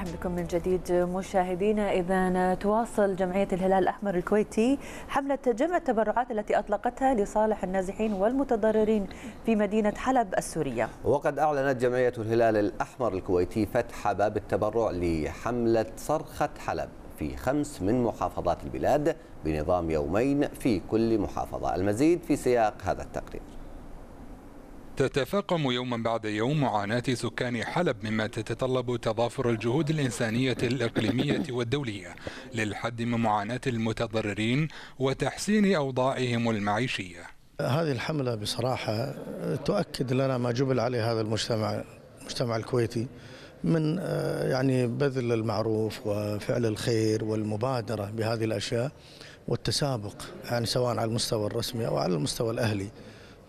مرحبا بكم من جديد مشاهدينا اذا تواصل جمعيه الهلال الاحمر الكويتي حمله جمع التبرعات التي اطلقتها لصالح النازحين والمتضررين في مدينه حلب السوريه. وقد اعلنت جمعيه الهلال الاحمر الكويتي فتح باب التبرع لحمله صرخه حلب في خمس من محافظات البلاد بنظام يومين في كل محافظه، المزيد في سياق هذا التقرير. تتفاقم يوما بعد يوم معاناة سكان حلب مما تتطلب تضافر الجهود الإنسانية الإقليمية والدولية للحد من معاناة المتضررين وتحسين أوضاعهم المعيشية هذه الحملة بصراحة تؤكد لنا ما جبل عليه هذا المجتمع المجتمع الكويتي من آه، يعني بذل المعروف وفعل الخير والمبادرة بهذه الأشياء والتسابق يعني سواء على المستوى الرسمي أو على المستوى الأهلي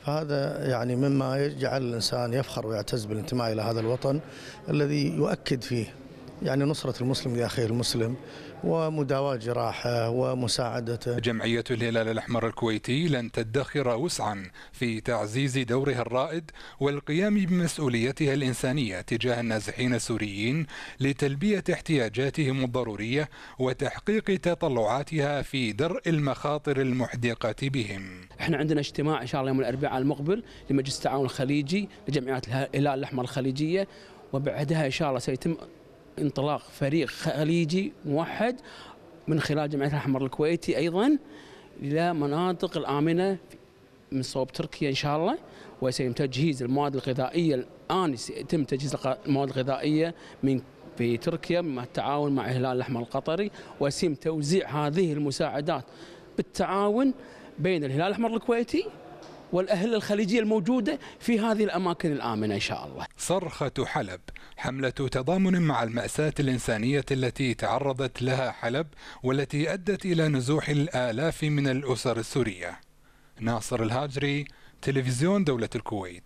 فهذا يعني مما يجعل الإنسان يفخر ويعتز بالانتماء إلى هذا الوطن الذي يؤكد فيه يعني نصرة المسلم لأخيه المسلم ومداواة جراحه ومساعدته جمعية الهلال الأحمر الكويتي لن تدخر وسعا في تعزيز دورها الرائد والقيام بمسؤوليتها الإنسانية تجاه النازحين السوريين لتلبية احتياجاتهم الضرورية وتحقيق تطلعاتها في درء المخاطر المحدقة بهم احنا عندنا اجتماع ان شاء الله يوم الاربعاء المقبل لمجلس التعاون الخليجي لجمعيات الهلال الاحمر الخليجيه وبعدها ان شاء الله سيتم انطلاق فريق خليجي موحد من خلال جمعيه الاحمر الكويتي ايضا الى مناطق الامنه من صوب تركيا ان شاء الله وسيتم تجهيز المواد الغذائيه الان يتم تجهيز المواد الغذائيه من في تركيا مع التعاون مع الهلال الاحمر القطري وسيم توزيع هذه المساعدات بالتعاون بين الهلال الاحمر الكويتي والاهل الخليجيه الموجوده في هذه الاماكن الامنه ان شاء الله. صرخه حلب حمله تضامن مع الماساه الانسانيه التي تعرضت لها حلب والتي ادت الى نزوح الالاف من الاسر السوريه. ناصر الهاجري تلفزيون دوله الكويت.